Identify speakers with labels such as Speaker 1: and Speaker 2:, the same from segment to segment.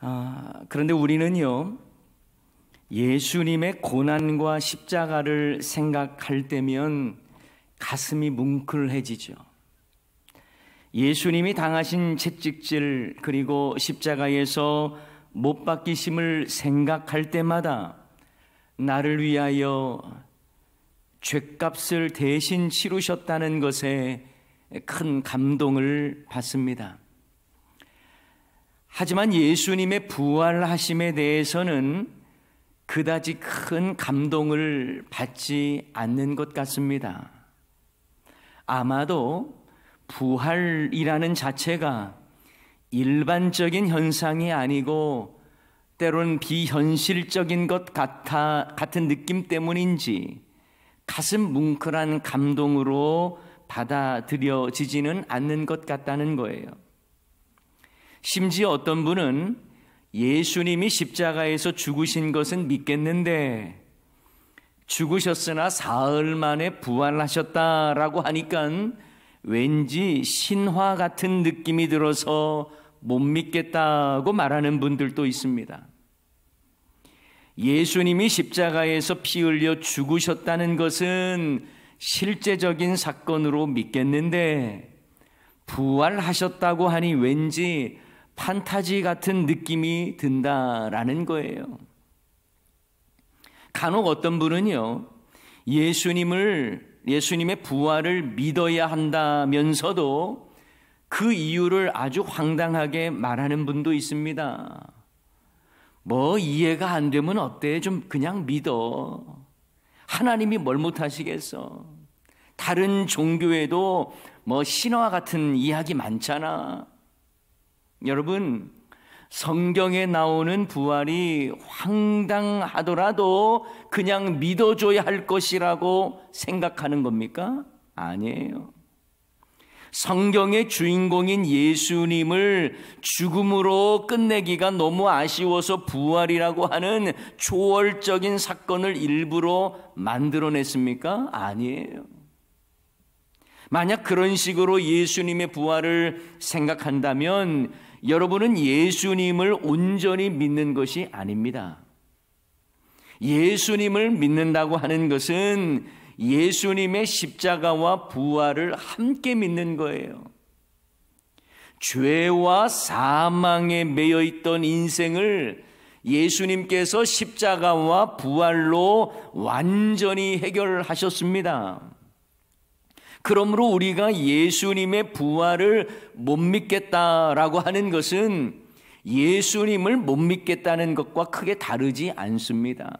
Speaker 1: 아, 그런데 우리는요, 예수님의 고난과 십자가를 생각할 때면 가슴이 뭉클해지죠. 예수님이 당하신 채찍질 그리고 십자가에서 못 박히심을 생각할 때마다 나를 위하여 죄값을 대신 치르셨다는 것에 큰 감동을 받습니다. 하지만 예수님의 부활하심에 대해서는 그다지 큰 감동을 받지 않는 것 같습니다. 아마도 부활이라는 자체가 일반적인 현상이 아니고 때론 비현실적인 것 같아, 같은 느낌 때문인지 가슴 뭉클한 감동으로 받아들여지지는 않는 것 같다는 거예요. 심지어 어떤 분은 예수님이 십자가에서 죽으신 것은 믿겠는데 죽으셨으나 사흘 만에 부활하셨다라고 하니까 왠지 신화 같은 느낌이 들어서 못 믿겠다고 말하는 분들도 있습니다. 예수님이 십자가에서 피 흘려 죽으셨다는 것은 실제적인 사건으로 믿겠는데 부활하셨다고 하니 왠지 판타지 같은 느낌이 든다라는 거예요. 간혹 어떤 분은요, 예수님을, 예수님의 부활을 믿어야 한다면서도 그 이유를 아주 황당하게 말하는 분도 있습니다. 뭐 이해가 안 되면 어때? 좀 그냥 믿어. 하나님이 뭘 못하시겠어. 다른 종교에도 뭐 신화 같은 이야기 많잖아. 여러분, 성경에 나오는 부활이 황당하더라도 그냥 믿어줘야 할 것이라고 생각하는 겁니까? 아니에요. 성경의 주인공인 예수님을 죽음으로 끝내기가 너무 아쉬워서 부활이라고 하는 초월적인 사건을 일부러 만들어냈습니까? 아니에요. 만약 그런 식으로 예수님의 부활을 생각한다면 여러분은 예수님을 온전히 믿는 것이 아닙니다. 예수님을 믿는다고 하는 것은 예수님의 십자가와 부활을 함께 믿는 거예요. 죄와 사망에 매여 있던 인생을 예수님께서 십자가와 부활로 완전히 해결하셨습니다. 그러므로 우리가 예수님의 부활을 못 믿겠다라고 하는 것은 예수님을 못 믿겠다는 것과 크게 다르지 않습니다.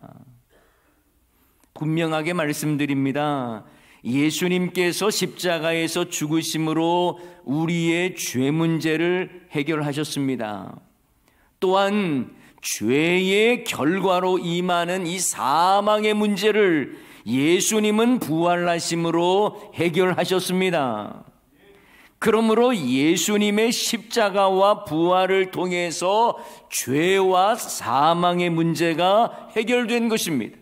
Speaker 1: 분명하게 말씀드립니다. 예수님께서 십자가에서 죽으심으로 우리의 죄 문제를 해결하셨습니다. 또한 죄의 결과로 임하는 이 사망의 문제를 예수님은 부활하심으로 해결하셨습니다. 그러므로 예수님의 십자가와 부활을 통해서 죄와 사망의 문제가 해결된 것입니다.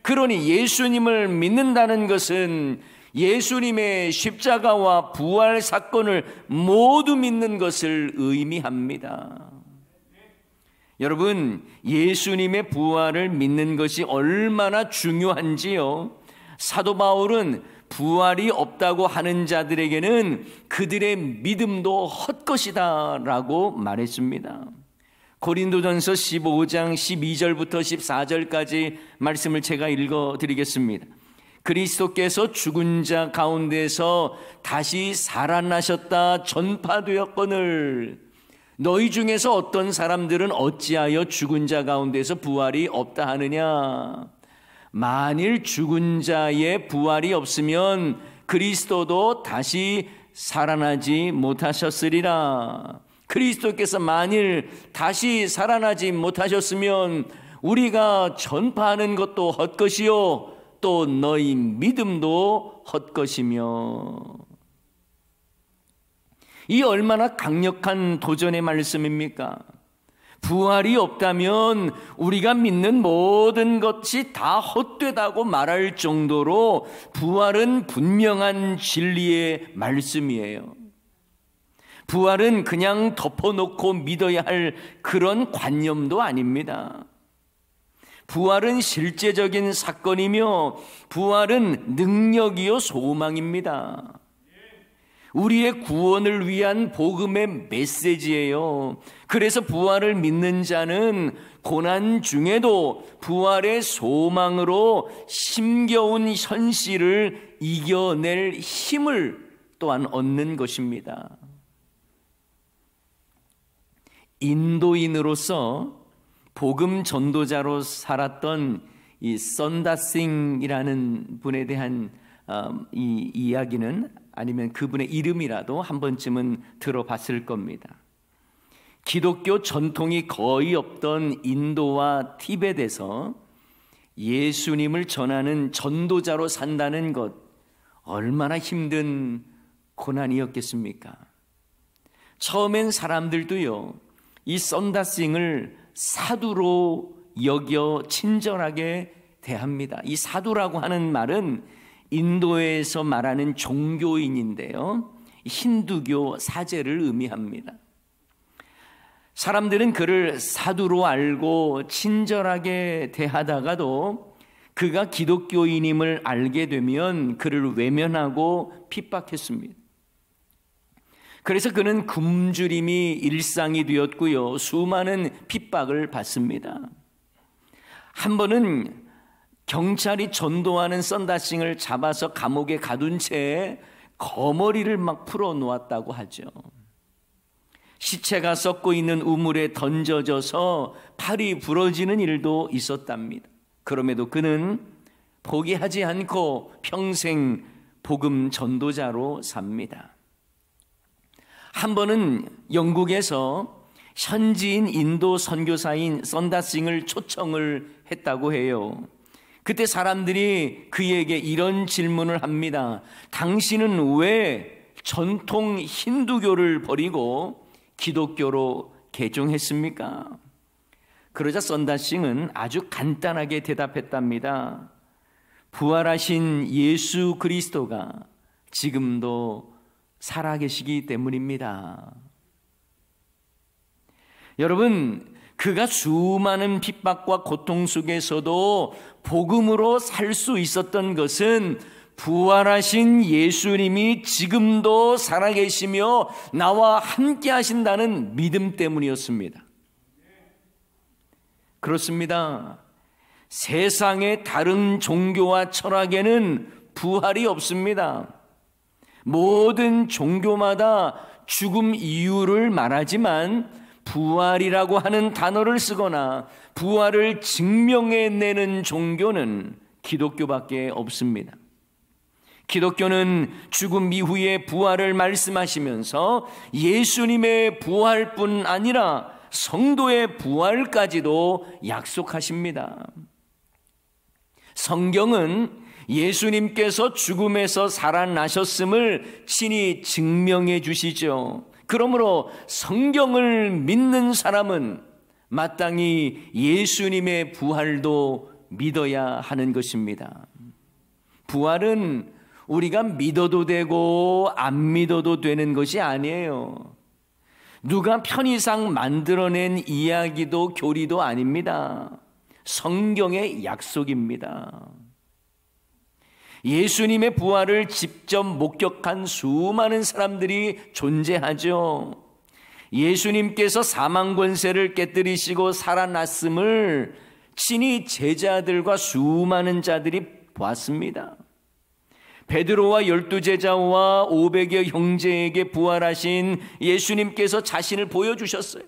Speaker 1: 그러니 예수님을 믿는다는 것은 예수님의 십자가와 부활 사건을 모두 믿는 것을 의미합니다. 여러분, 예수님의 부활을 믿는 것이 얼마나 중요한지요. 사도 바울은 부활이 없다고 하는 자들에게는 그들의 믿음도 헛것이다 라고 말했습니다. 고린도전서 15장 12절부터 14절까지 말씀을 제가 읽어 드리겠습니다. 그리스도께서 죽은 자 가운데서 다시 살아나셨다 전파되었거늘 너희 중에서 어떤 사람들은 어찌하여 죽은 자 가운데서 부활이 없다 하느냐? 만일 죽은 자의 부활이 없으면 그리스도도 다시 살아나지 못하셨으리라. 그리스도께서 만일 다시 살아나지 못하셨으면 우리가 전파하는 것도 헛것이요. 또 너희 믿음도 헛것이며. 이 얼마나 강력한 도전의 말씀입니까? 부활이 없다면 우리가 믿는 모든 것이 다 헛되다고 말할 정도로 부활은 분명한 진리의 말씀이에요. 부활은 그냥 덮어놓고 믿어야 할 그런 관념도 아닙니다. 부활은 실제적인 사건이며 부활은 능력이요 소망입니다. 우리의 구원을 위한 복음의 메시지예요. 그래서 부활을 믿는 자는 고난 중에도 부활의 소망으로 심겨운 현실을 이겨낼 힘을 또한 얻는 것입니다. 인도인으로서 복음 전도자로 살았던 이 썬다싱이라는 분에 대한 아, 이 이야기는 아니면 그분의 이름이라도 한 번쯤은 들어봤을 겁니다. 기독교 전통이 거의 없던 인도와 티벳에서 예수님을 전하는 전도자로 산다는 것 얼마나 힘든 고난이었겠습니까? 처음엔 사람들도요, 이 썬다싱을 사두로 여겨 친절하게 대합니다. 이 사두라고 하는 말은 인도에서 말하는 종교인인데요. 힌두교 사제를 의미합니다. 사람들은 그를 사두로 알고 친절하게 대하다가도 그가 기독교인임을 알게 되면 그를 외면하고 핍박했습니다. 그래서 그는 굶주림이 일상이 되었고요. 수많은 핍박을 받습니다. 한 번은 경찰이 전도하는 썬다싱을 잡아서 감옥에 가둔 채 거머리를 막 풀어 놓았다고 하죠. 시체가 썩고 있는 우물에 던져져서 팔이 부러지는 일도 있었답니다. 그럼에도 그는 포기하지 않고 평생 복음 전도자로 삽니다. 한 번은 영국에서 현지인 인도 선교사인 썬다싱을 초청을 했다고 해요. 그때 사람들이 그에게 이런 질문을 합니다. 당신은 왜 전통 힌두교를 버리고 기독교로 개종했습니까? 그러자 썬다싱은 아주 간단하게 대답했답니다. 부활하신 예수 그리스도가 지금도 살아계시기 때문입니다. 여러분, 그가 수많은 핍박과 고통 속에서도 복음으로 살 수 있었던 것은 부활하신 예수님이 지금도 살아계시며 나와 함께 하신다는 믿음 때문이었습니다. 그렇습니다. 세상의 다른 종교와 철학에는 부활이 없습니다. 모든 종교마다 죽음 이유를 말하지만 부활이라고 하는 단어를 쓰거나 부활을 증명해내는 종교는 기독교밖에 없습니다. 기독교는 죽음 이후의 부활을 말씀하시면서 예수님의 부활뿐 아니라 성도의 부활까지도 약속하십니다. 성경은 예수님께서 죽음에서 살아나셨음을 친히 증명해 주시죠. 그러므로 성경을 믿는 사람은 마땅히 예수님의 부활도 믿어야 하는 것입니다. 부활은 우리가 믿어도 되고 안 믿어도 되는 것이 아니에요. 누가 편의상 만들어낸 이야기도 교리도 아닙니다. 성경의 약속입니다. 예수님의 부활을 직접 목격한 수많은 사람들이 존재하죠. 예수님께서 사망 권세를 깨뜨리시고 살아났음을 친히 제자들과 수많은 자들이 보았습니다. 베드로와 열두 제자와 500여 형제에게 부활하신 예수님께서 자신을 보여주셨어요.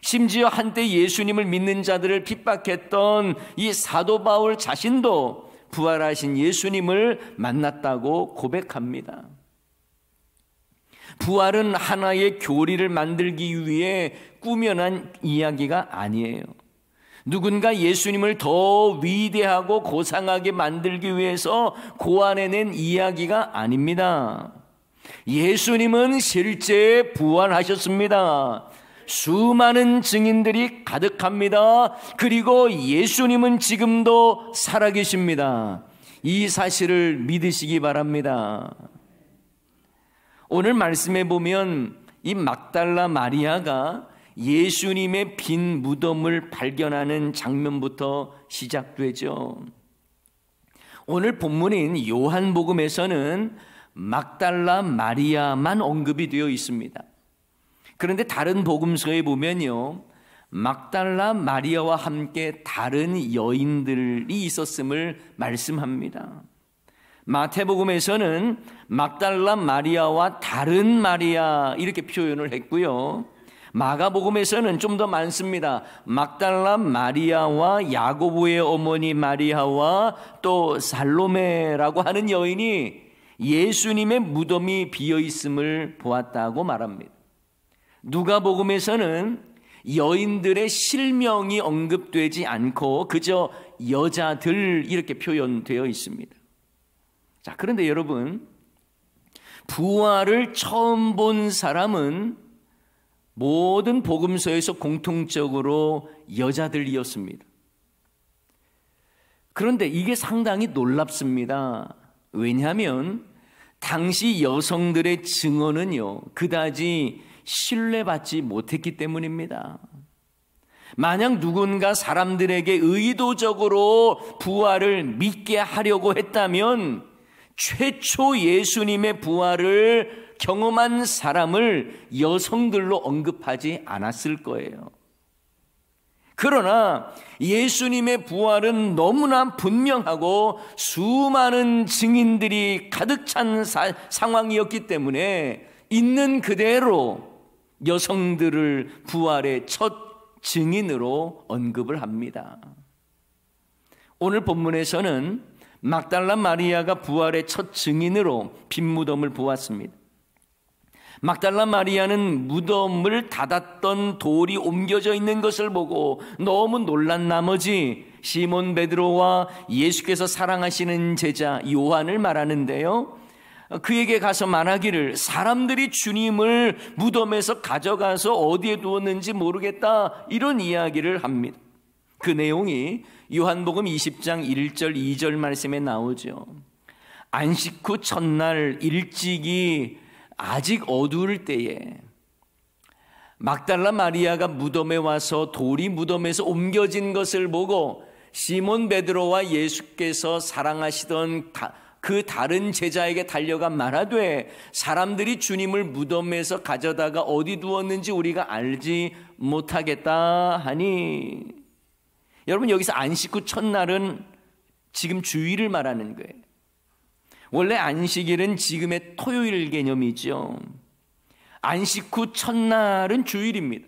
Speaker 1: 심지어 한때 예수님을 믿는 자들을 핍박했던 이 사도 바울 자신도 부활하신 예수님을 만났다고 고백합니다. 부활은 하나의 교리를 만들기 위해 꾸며난 이야기가 아니에요. 누군가 예수님을 더 위대하고 고상하게 만들기 위해서 고안해낸 이야기가 아닙니다. 예수님은 실제 부활하셨습니다. 수많은 증인들이 가득합니다. 그리고 예수님은 지금도 살아계십니다. 이 사실을 믿으시기 바랍니다. 오늘 말씀에 보면 이 막달라 마리아가 예수님의 빈 무덤을 발견하는 장면부터 시작되죠. 오늘 본문인 요한복음에서는 막달라 마리아만 언급이 되어 있습니다. 그런데 다른 복음서에 보면요. 막달라 마리아와 함께 다른 여인들이 있었음을 말씀합니다. 마태복음에서는 막달라 마리아와 다른 마리아 이렇게 표현을 했고요. 마가복음에서는 좀 더 많습니다. 막달라 마리아와 야고보의 어머니 마리아와 또 살로메라고 하는 여인이 예수님의 무덤이 비어 있음을 보았다고 말합니다. 누가복음에서는 여인들의 실명이 언급되지 않고 그저 여자들 이렇게 표현되어 있습니다. 자, 그런데 여러분 부활을 처음 본 사람은 모든 복음서에서 공통적으로 여자들이었습니다. 그런데 이게 상당히 놀랍습니다. 왜냐하면 당시 여성들의 증언은요, 그다지 신뢰받지 못했기 때문입니다. 만약 누군가 사람들에게 의도적으로 부활을 믿게 하려고 했다면 최초 예수님의 부활을 경험한 사람을 여성들로 언급하지 않았을 거예요. 그러나 예수님의 부활은 너무나 분명하고 수많은 증인들이 가득 찬 사, 상황이었기 때문에 있는 그대로 여성들을 부활의 첫 증인으로 언급을 합니다. 오늘 본문에서는 막달라 마리아가 부활의 첫 증인으로 빈무덤을 보았습니다. 막달라 마리아는 무덤을 닫았던 돌이 옮겨져 있는 것을 보고 너무 놀란 나머지 시몬 베드로와 예수께서 사랑하시는 제자 요한을 말하는데요. 그에게 가서 말하기를 사람들이 주님을 무덤에서 가져가서 어디에 두었는지 모르겠다 이런 이야기를 합니다. 그 내용이 요한복음 20장 1절 2절 말씀에 나오죠. 안식 후 첫날 일찍이 아직 어두울 때에 막달라 마리아가 무덤에 와서 돌이 무덤에서 옮겨진 것을 보고 시몬 베드로와 예수께서 사랑하시던 그 다른 제자에게 달려가 말하되 사람들이 주님을 무덤에서 가져다가 어디 두었는지 우리가 알지 못하겠다 하니 여러분 여기서 안식 후 첫날은 지금 주일을 말하는 거예요. 원래 안식일은 지금의 토요일 개념이죠. 안식 후 첫날은 주일입니다.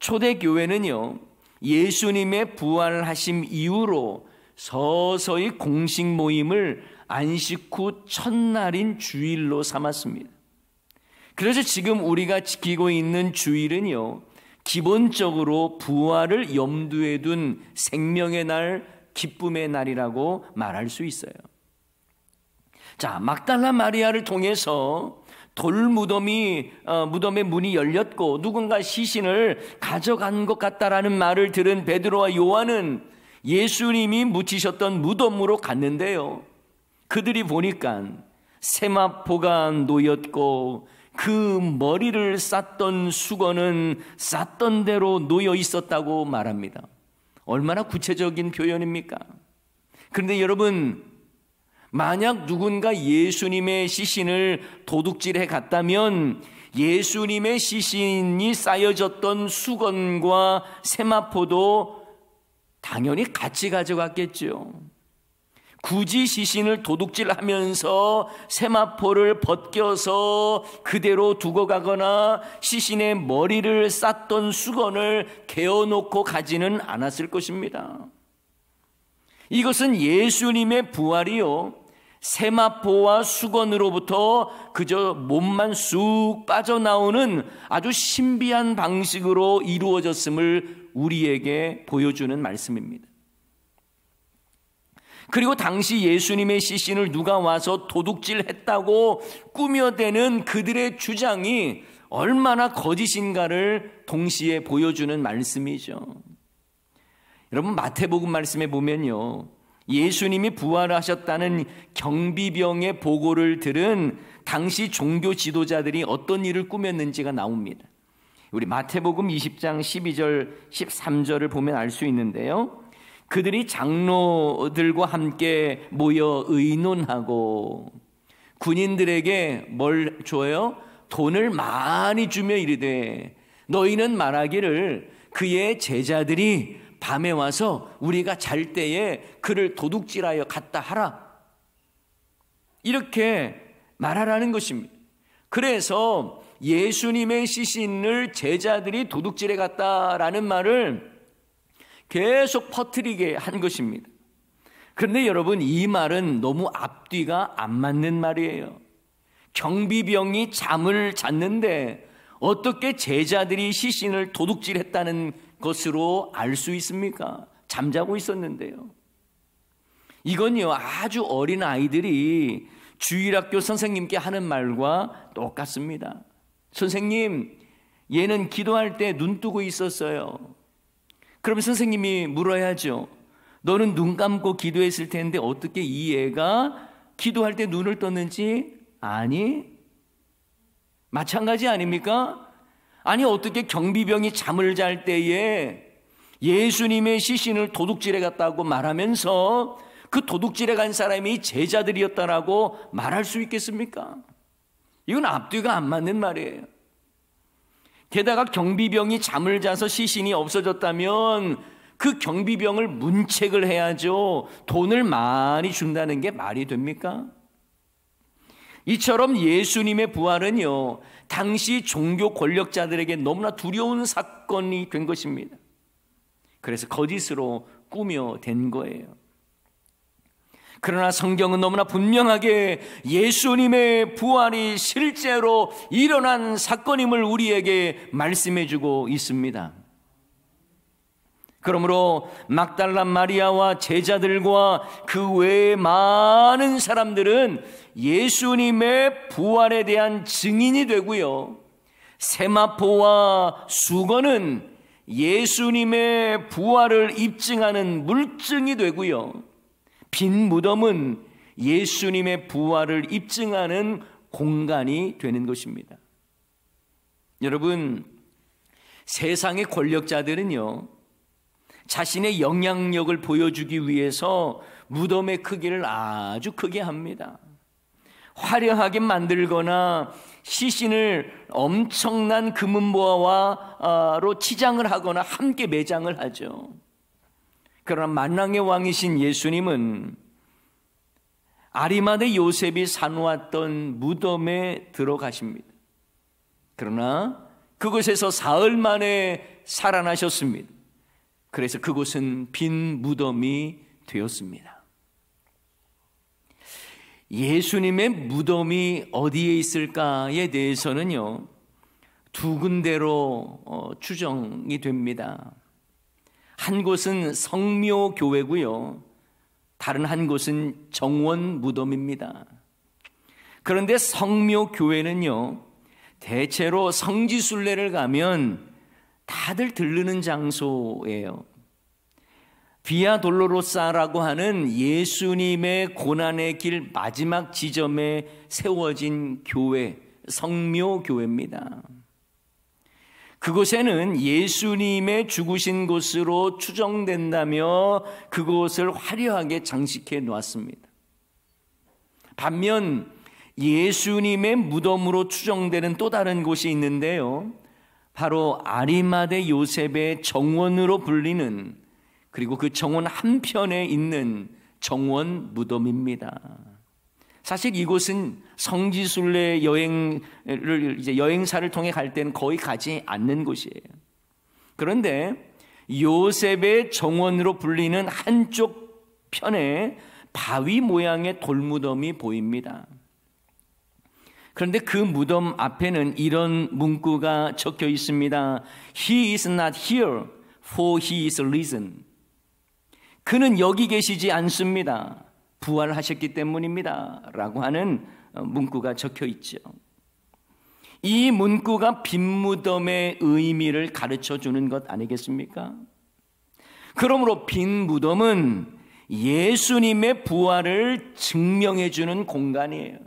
Speaker 1: 초대교회는요, 예수님의 부활하심 이후로 서서히 공식 모임을 안식 후 첫날인 주일로 삼았습니다. 그래서 지금 우리가 지키고 있는 주일은요, 기본적으로 부활을 염두에 둔 생명의 날, 기쁨의 날이라고 말할 수 있어요. 자, 막달라 마리아를 통해서 돌 무덤이 어, 무덤의 문이 열렸고 누군가 시신을 가져간 것 같다라는 말을 들은 베드로와 요한은 예수님이 묻히셨던 무덤으로 갔는데요. 그들이 보니까 세마포가 놓였고 그 머리를 쌌던 수건은 쌌던 대로 놓여 있었다고 말합니다. 얼마나 구체적인 표현입니까? 그런데 여러분, 만약 누군가 예수님의 시신을 도둑질해 갔다면 예수님의 시신이 쌓여졌던 수건과 세마포도 당연히 같이 가져갔겠죠. 굳이 시신을 도둑질하면서 세마포를 벗겨서 그대로 두고 가거나 시신의 머리를 쌌던 수건을 개어놓고 가지는 않았을 것입니다. 이것은 예수님의 부활이요. 세마포와 수건으로부터 그저 몸만 쑥 빠져나오는 아주 신비한 방식으로 이루어졌음을 우리에게 보여주는 말씀입니다. 그리고 당시 예수님의 시신을 누가 와서 도둑질했다고 꾸며대는 그들의 주장이 얼마나 거짓인가를 동시에 보여주는 말씀이죠. 여러분 마태복음 말씀에 보면요. 예수님이 부활하셨다는 경비병의 보고를 들은 당시 종교 지도자들이 어떤 일을 꾸몄는지가 나옵니다. 우리 마태복음 20장 12절 13절을 보면 알 수 있는데요. 그들이 장로들과 함께 모여 의논하고 군인들에게 뭘 줘요? 돈을 많이 주며 이르되 너희는 말하기를 그의 제자들이 밤에 와서 우리가 잘 때에 그를 도둑질하여 갔다 하라. 이렇게 말하라는 것입니다. 그래서 예수님의 시신을 제자들이 도둑질해 갔다라는 말을 계속 퍼뜨리게 한 것입니다. 그런데 여러분 이 말은 너무 앞뒤가 안 맞는 말이에요. 경비병이 잠을 잤는데 어떻게 제자들이 시신을 도둑질했다는 것으로 알 수 있습니까? 잠자고 있었는데요. 이건요 아주 어린 아이들이 주일학교 선생님께 하는 말과 똑같습니다. 선생님, 얘는 기도할 때 눈 뜨고 있었어요. 그러면 선생님이 물어야죠. 너는 눈 감고 기도했을 텐데 어떻게 이 애가 기도할 때 눈을 떴는지 아니? 마찬가지 아닙니까? 아니 어떻게 경비병이 잠을 잘 때에 예수님의 시신을 도둑질해 갔다고 말하면서 그 도둑질해 간 사람이 제자들이었다라고 말할 수 있겠습니까? 이건 앞뒤가 안 맞는 말이에요. 게다가 경비병이 잠을 자서 시신이 없어졌다면 그 경비병을 문책을 해야죠. 돈을 많이 준다는 게 말이 됩니까? 이처럼 예수님의 부활은요, 당시 종교 권력자들에게 너무나 두려운 사건이 된 것입니다. 그래서 거짓으로 꾸며된 거예요. 그러나 성경은 너무나 분명하게 예수님의 부활이 실제로 일어난 사건임을 우리에게 말씀해주고 있습니다. 그러므로 막달라 마리아와 제자들과 그 외에 많은 사람들은 예수님의 부활에 대한 증인이 되고요. 세마포와 수건은 예수님의 부활을 입증하는 물증이 되고요. 빈 무덤은 예수님의 부활을 입증하는 공간이 되는 것입니다. 여러분, 세상의 권력자들은요, 자신의 영향력을 보여주기 위해서 무덤의 크기를 아주 크게 합니다. 화려하게 만들거나 시신을 엄청난 금은보화로 아, 치장을 하거나 함께 매장을 하죠. 그러나 만왕의 왕이신 예수님은 아리마대 요셉이 사놓았던 무덤에 들어가십니다. 그러나 그곳에서 사흘 만에 살아나셨습니다. 그래서 그곳은 빈 무덤이 되었습니다. 예수님의 무덤이 어디에 있을까에 대해서는요, 두 군데로 어, 추정이 됩니다. 한 곳은 성묘교회고요. 다른 한 곳은 정원 무덤입니다. 그런데 성묘교회는요, 대체로 성지순례를 가면 다들 들르는 장소예요. 비아 돌로로사라고 하는 예수님의 고난의 길 마지막 지점에 세워진 교회, 성묘교회입니다. 그곳에는 예수님의 죽으신 곳으로 추정된다며 그곳을 화려하게 장식해 놓았습니다. 반면 예수님의 무덤으로 추정되는 또 다른 곳이 있는데요. 바로 아리마대 요셉의 정원으로 불리는 그리고 그 정원 한편에 있는 정원 무덤입니다. 사실 이곳은 성지순례 여행을 이제 여행사를 통해 갈 때는 거의 가지 않는 곳이에요. 그런데 요셉의 정원으로 불리는 한쪽 편에 바위 모양의 돌무덤이 보입니다. 그런데 그 무덤 앞에는 이런 문구가 적혀 있습니다. He is not here, for he is risen. 그는 여기 계시지 않습니다. 부활하셨기 때문입니다. 라고 하는 어, 문구가 적혀 있죠. 이 문구가 빈무덤의 의미를 가르쳐 주는 것 아니겠습니까? 그러므로 빈무덤은 예수님의 부활을 증명해 주는 공간이에요.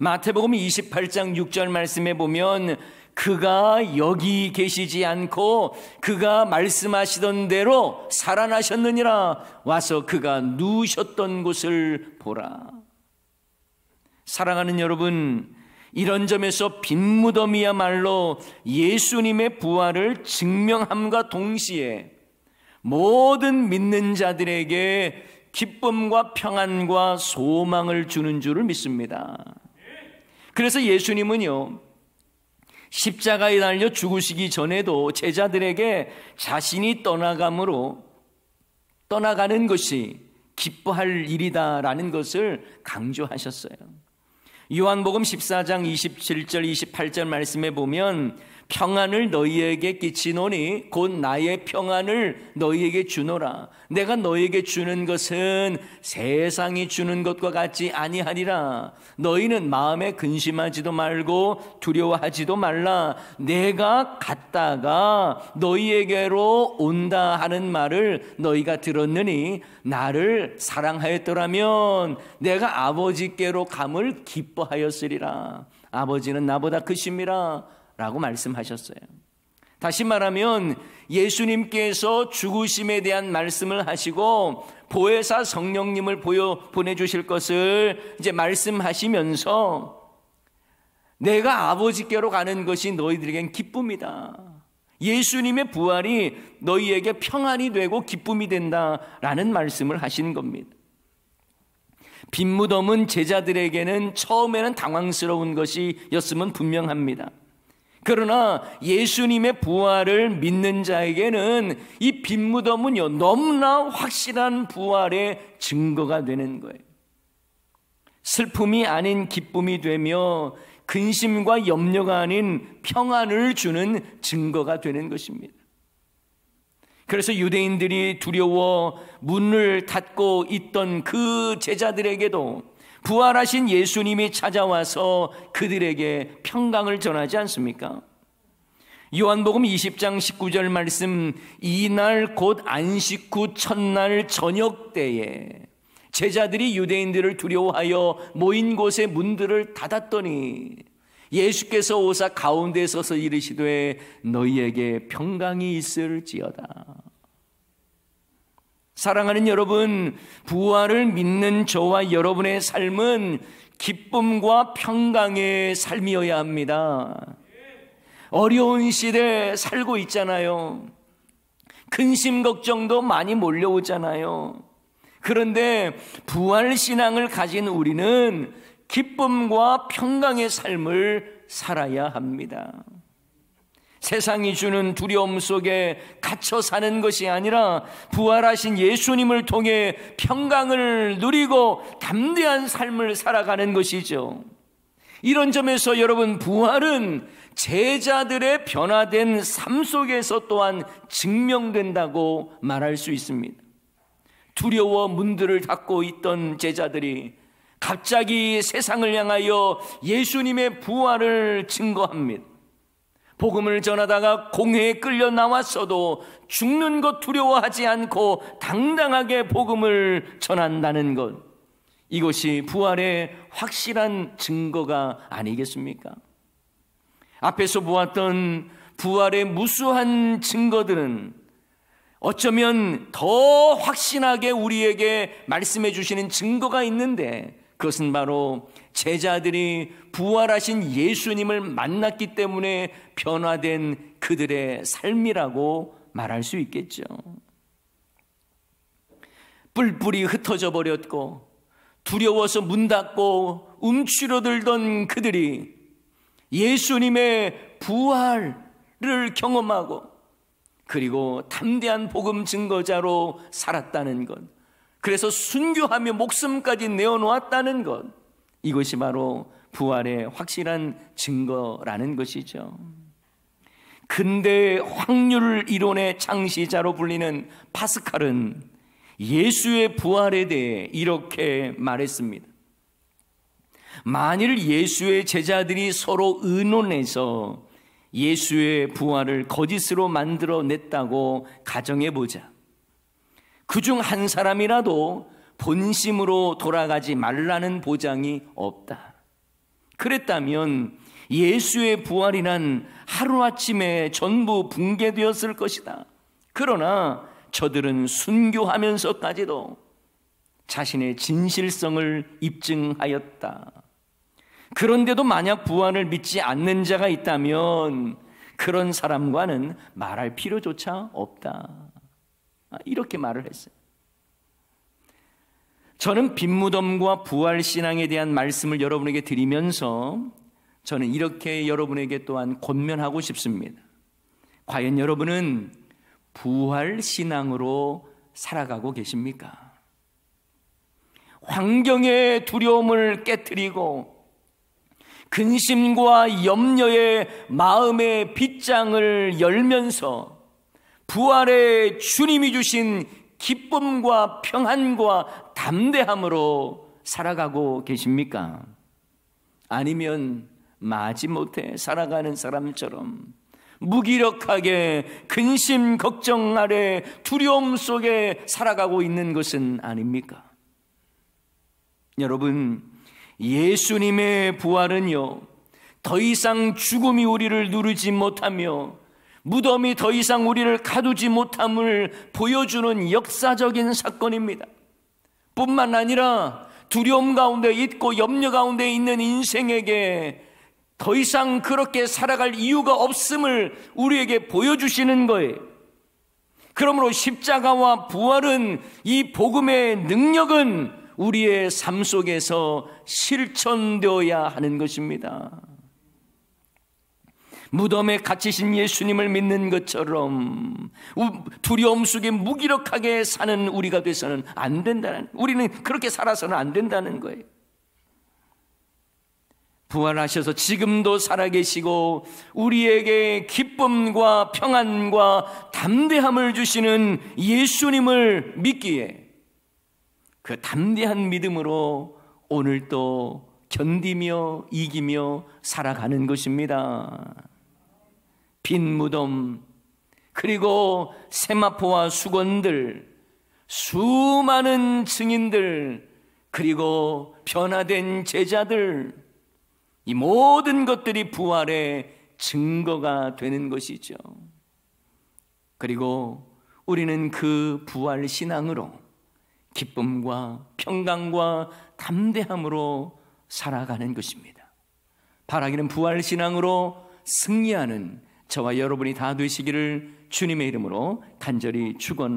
Speaker 1: 마태복음 28장 6절 말씀에 보면 그가 여기 계시지 않고 그가 말씀하시던 대로 살아나셨느니라 와서 그가 누우셨던 곳을 보라. 사랑하는 여러분, 이런 점에서 빈무덤이야말로 예수님의 부활을 증명함과 동시에 모든 믿는 자들에게 기쁨과 평안과 소망을 주는 줄을 믿습니다. 그래서 예수님은요, 십자가에 달려 죽으시기 전에도 제자들에게 자신이 떠나감으로 떠나가는 것이 기뻐할 일이다라는 것을 강조하셨어요. 요한복음 14장 27절 28절 말씀에 보면 평안을 너희에게 끼치노니 곧 나의 평안을 너희에게 주노라. 내가 너희에게 주는 것은 세상이 주는 것과 같지 아니하리라. 너희는 마음에 근심하지도 말고 두려워하지도 말라. 내가 갔다가 너희에게로 온다 하는 말을 너희가 들었느니 나를 사랑하였더라면 내가 아버지께로 감을 기뻐하였으리라. 아버지는 나보다 크심이라. 라고 말씀하셨어요. 다시 말하면 예수님께서 죽으심에 대한 말씀을 하시고 보혜사 성령님을 보여 보내주실 것을 이제 말씀하시면서 내가 아버지께로 가는 것이 너희들에겐 기쁨이다. 예수님의 부활이 너희에게 평안이 되고 기쁨이 된다라는 말씀을 하신 겁니다. 빈 무덤은 제자들에게는 처음에는 당황스러운 것이었음은 분명합니다. 그러나 예수님의 부활을 믿는 자에게는 이 빈무덤은요, 너무나 확실한 부활의 증거가 되는 거예요. 슬픔이 아닌 기쁨이 되며 근심과 염려가 아닌 평안을 주는 증거가 되는 것입니다. 그래서 유대인들이 두려워 문을 닫고 있던 그 제자들에게도 부활하신 예수님이 찾아와서 그들에게 평강을 전하지 않습니까? 요한복음 20장 19절 말씀 이날 곧 안식 후 첫날 저녁 때에 제자들이 유대인들을 두려워하여 모인 곳의 문들을 닫았더니 예수께서 오사 가운데 서서 이르시되 너희에게 평강이 있을지어다. 사랑하는 여러분, 부활을 믿는 저와 여러분의 삶은 기쁨과 평강의 삶이어야 합니다. 어려운 시대에 살고 있잖아요. 근심 걱정도 많이 몰려오잖아요. 그런데 부활신앙을 가진 우리는 기쁨과 평강의 삶을 살아야 합니다. 세상이 주는 두려움 속에 갇혀 사는 것이 아니라 부활하신 예수님을 통해 평강을 누리고 담대한 삶을 살아가는 것이죠. 이런 점에서 여러분 부활은 제자들의 변화된 삶 속에서 또한 증명된다고 말할 수 있습니다. 두려워 문들을 닫고 있던 제자들이 갑자기 세상을 향하여 예수님의 부활을 증거합니다. 복음을 전하다가 공회에 끌려 나왔어도 죽는 것 두려워하지 않고 당당하게 복음을 전한다는 것. 이것이 부활의 확실한 증거가 아니겠습니까? 앞에서 보았던 부활의 무수한 증거들은 어쩌면 더 확신하게 우리에게 말씀해 주시는 증거가 있는데 그것은 바로 제자들이 부활하신 예수님을 만났기 때문에 변화된 그들의 삶이라고 말할 수 있겠죠. 뿔뿔이 흩어져 버렸고 두려워서 문 닫고 움츠러 들던 그들이 예수님의 부활을 경험하고 그리고 담대한 복음 증거자로 살았다는 것. 그래서 순교하며 목숨까지 내어놓았다는 것. 이것이 바로 부활의 확실한 증거라는 것이죠. 근대 확률 이론의 창시자로 불리는 파스칼은 예수의 부활에 대해 이렇게 말했습니다. 만일 예수의 제자들이 서로 의논해서 예수의 부활을 거짓으로 만들어냈다고 가정해보자. 그 중 한 사람이라도 본심으로 돌아가지 말라는 보장이 없다. 그랬다면 예수의 부활이란 하루아침에 전부 붕괴되었을 것이다. 그러나 저들은 순교하면서까지도 자신의 진실성을 입증하였다. 그런데도 만약 부활을 믿지 않는 자가 있다면 그런 사람과는 말할 필요조차 없다. 아, 이렇게 말을 했어요. 저는 빈무덤과 부활신앙에 대한 말씀을 여러분에게 드리면서 저는 이렇게 여러분에게 또한 권면하고 싶습니다. 과연 여러분은 부활신앙으로 살아가고 계십니까? 환경의 두려움을 깨뜨리고 근심과 염려의 마음의 빗장을 열면서 부활의 주님이 주신 기쁨과 평안과 담대함으로 살아가고 계십니까? 아니면 마지못해 살아가는 사람처럼 무기력하게 근심 걱정 아래 두려움 속에 살아가고 있는 것은 아닙니까? 여러분, 예수님의 부활은요, 더 이상 죽음이 우리를 누르지 못하며 무덤이 더 이상 우리를 가두지 못함을 보여주는 역사적인 사건입니다. 뿐만 아니라 두려움 가운데 있고 염려 가운데 있는 인생에게 더 이상 그렇게 살아갈 이유가 없음을 우리에게 보여주시는 거예요. 그러므로 십자가와 부활은 이 복음의 능력은 우리의 삶 속에서 실천되어야 하는 것입니다. 무덤에 갇히신 예수님을 믿는 것처럼 두려움 속에 무기력하게 사는 우리가 돼서는 안 된다는 우리는 그렇게 살아서는 안 된다는 거예요. 부활하셔서 지금도 살아계시고 우리에게 기쁨과 평안과 담대함을 주시는 예수님을 믿기에 그 담대한 믿음으로 오늘도 견디며 이기며 살아가는 것입니다. 빈 무덤, 그리고 세마포와 수건들, 수많은 증인들, 그리고 변화된 제자들, 이 모든 것들이 부활의 증거가 되는 것이죠. 그리고 우리는 그 부활 신앙으로 기쁨과 평강과 담대함으로 살아가는 것입니다. 바라기는 부활 신앙으로 승리하는 저와 여러분이 다 되시기를 주님의 이름으로 간절히 축원